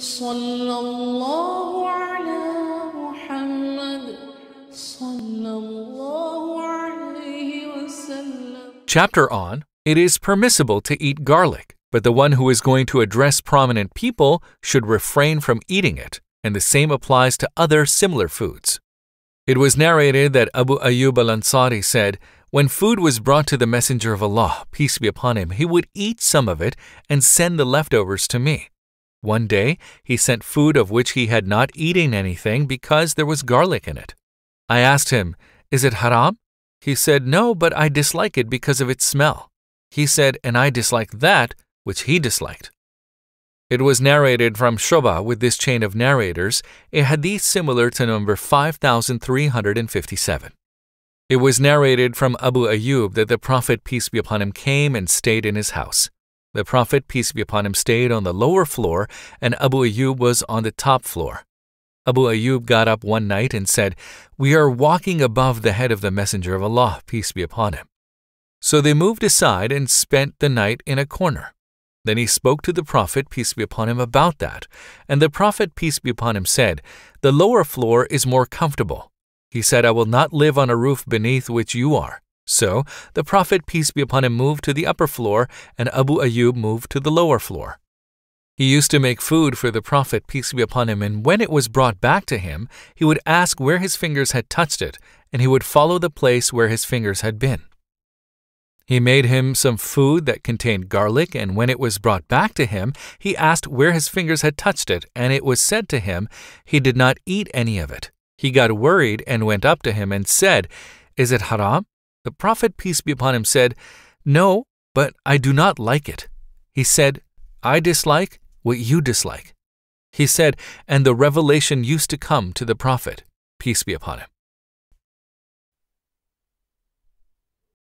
Chapter on It is permissible to eat garlic, but the one who is going to address prominent people should refrain from eating it, and the same applies to other similar foods. It was narrated that Abu Ayyub al-Ansari said, When food was brought to the Messenger of Allah, peace be upon him, he would eat some of it and send the leftovers to me. One day, he sent food of which he had not eaten anything because there was garlic in it. I asked him, Is it haram? He said, No, but I dislike it because of its smell. He said, And I dislike that which he disliked. It was narrated from Shoba with this chain of narrators, a hadith similar to number 5357. It was narrated from Abu Ayyub that the Prophet, peace be upon him, came and stayed in his house. The Prophet, peace be upon him, stayed on the lower floor, and Abu Ayyub was on the top floor. Abu Ayyub got up one night and said, We are walking above the head of the Messenger of Allah, peace be upon him. So they moved aside and spent the night in a corner. Then he spoke to the Prophet, peace be upon him, about that, and the Prophet, peace be upon him, said, The lower floor is more comfortable. He said, I will not live on a roof beneath which you are. So the Prophet, peace be upon him, moved to the upper floor, and Abu Ayyub moved to the lower floor. He used to make food for the Prophet, peace be upon him, and when it was brought back to him, he would ask where his fingers had touched it, and he would follow the place where his fingers had been. He made him some food that contained garlic, and when it was brought back to him, he asked where his fingers had touched it, and it was said to him, He did not eat any of it. He got worried and went up to him and said, Is it haram? The Prophet, peace be upon him, said, No, but I do not like it. He said, I dislike what you dislike. He said, and the revelation used to come to the Prophet, peace be upon him.